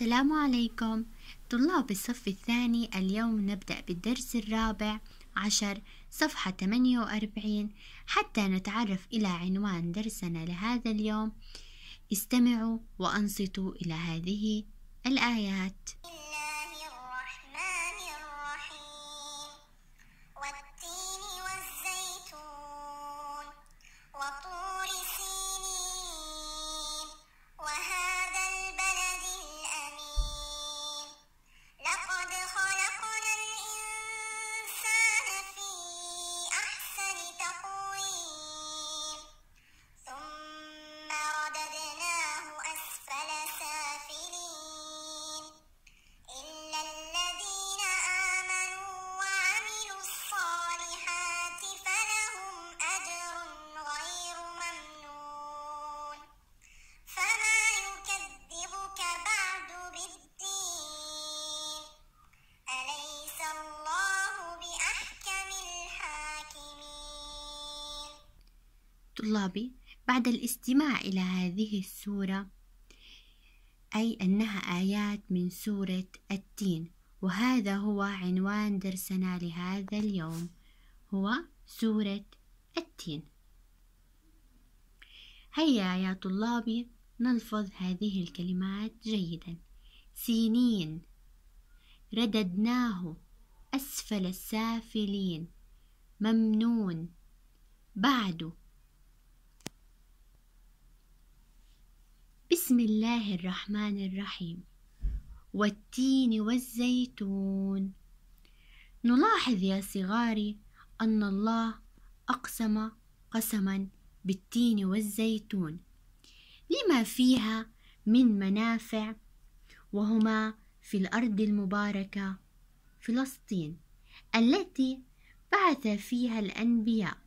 السلام عليكم طلاب الصف الثاني اليوم نبدأ بالدرس الرابع عشر صفحة 48 حتى نتعرف إلى عنوان درسنا لهذا اليوم استمعوا وأنصتوا إلى هذه الآيات طلابي بعد الاستماع إلى هذه السورة أي أنها آيات من سورة التين وهذا هو عنوان درسنا لهذا اليوم هو سورة التين هيا يا طلابي نلفظ هذه الكلمات جيدا سينين رددناه أسفل السافلين ممنون بعده بسم الله الرحمن الرحيم والتين والزيتون نلاحظ يا صغاري أن الله أقسم قسما بالتين والزيتون لما فيها من منافع وهما في الأرض المباركة فلسطين التي بعث فيها الأنبياء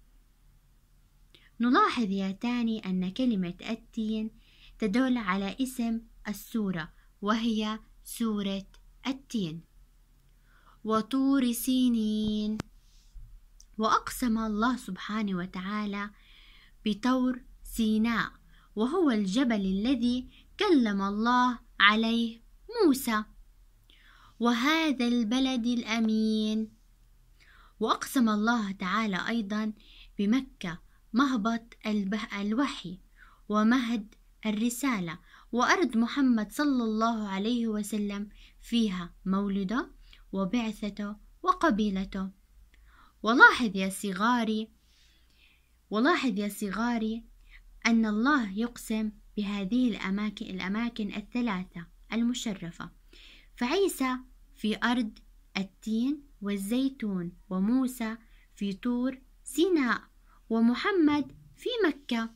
نلاحظ يا تاني أن كلمة التين تدل على اسم السورة وهي سورة التين وطور سينين وأقسم الله سبحانه وتعالى بطور سيناء وهو الجبل الذي كلم الله عليه موسى وهذا البلد الأمين وأقسم الله تعالى أيضا بمكة مهبط الوحي ومهد الرسالة وأرد محمد صلى الله عليه وسلم فيها مولده وبعثته وقبيلته ولاحظ يا صغاري ولاحظ يا صغاري أن الله يقسم بهذه الأماكن الأماكن الثلاثة المشرفة فعيسى في أرض التين والزيتون وموسى في طور سيناء ومحمد في مكة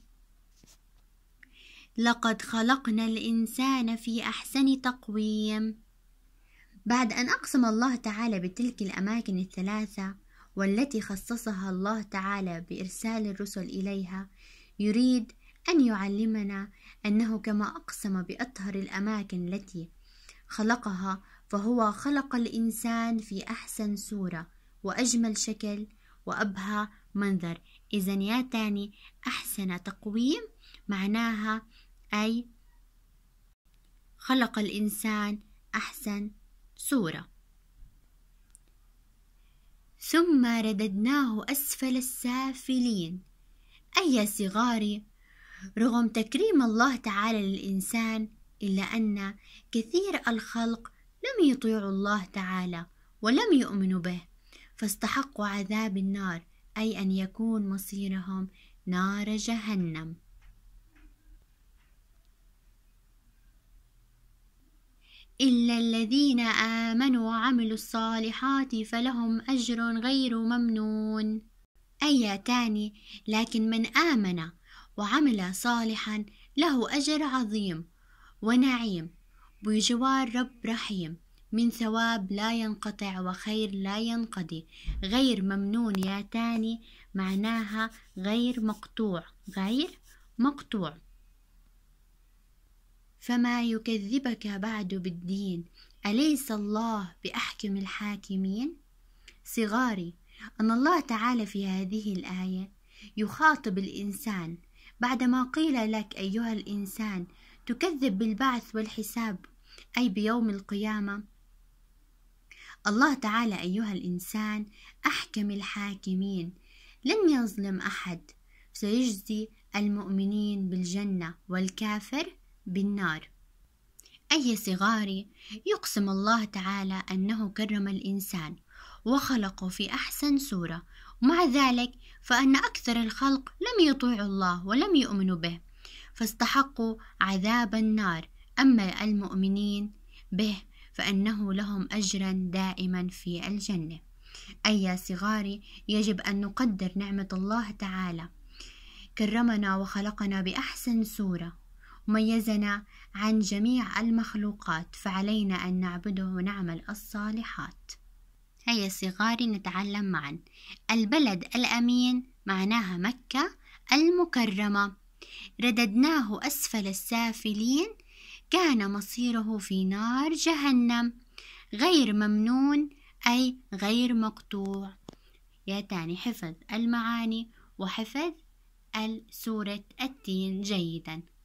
لقد خلقنا الإنسان في أحسن تقويم بعد أن أقسم الله تعالى بتلك الأماكن الثلاثة والتي خصصها الله تعالى بإرسال الرسل إليها يريد أن يعلمنا أنه كما أقسم بأطهر الأماكن التي خلقها فهو خلق الإنسان في أحسن صورة وأجمل شكل وأبهى منظر إذا يا تاني أحسن تقويم معناها أي خلق الإنسان أحسن صورة ثم رددناه أسفل السافلين أي صغاري رغم تكريم الله تعالى للإنسان إلا أن كثير الخلق لم يطيعوا الله تعالى ولم يؤمنوا به فاستحقوا عذاب النار أي أن يكون مصيرهم نار جهنم إلا الذين آمنوا وعملوا الصالحات فلهم أجر غير ممنون أي تاني لكن من آمن وعمل صالحا له أجر عظيم ونعيم بجوار رب رحيم من ثواب لا ينقطع وخير لا ينقضي غير ممنون يا تاني معناها غير مقطوع غير مقطوع فما يكذبك بعد بالدين أليس الله بأحكم الحاكمين؟ صغاري أن الله تعالى في هذه الآية يخاطب الإنسان بعدما قيل لك أيها الإنسان تكذب بالبعث والحساب أي بيوم القيامة الله تعالى أيها الإنسان أحكم الحاكمين لن يظلم أحد سيجزي المؤمنين بالجنة والكافر بالنار أي صغار يقسم الله تعالى أنه كرم الإنسان وخلقه في أحسن صورة ومع ذلك فأن أكثر الخلق لم يطيعوا الله ولم يؤمنوا به فاستحقوا عذاب النار أما المؤمنين به فأنه لهم أجرا دائما في الجنة أي صغاري يجب أن نقدر نعمة الله تعالى كرمنا وخلقنا بأحسن صورة ميزنا عن جميع المخلوقات فعلينا أن نعبده ونعمل الصالحات هيا صغاري نتعلم معا البلد الأمين معناها مكة المكرمة رددناه أسفل السافلين كان مصيره في نار جهنم غير ممنون أي غير مقطوع يا تاني حفظ المعاني وحفظ سورة التين جيدا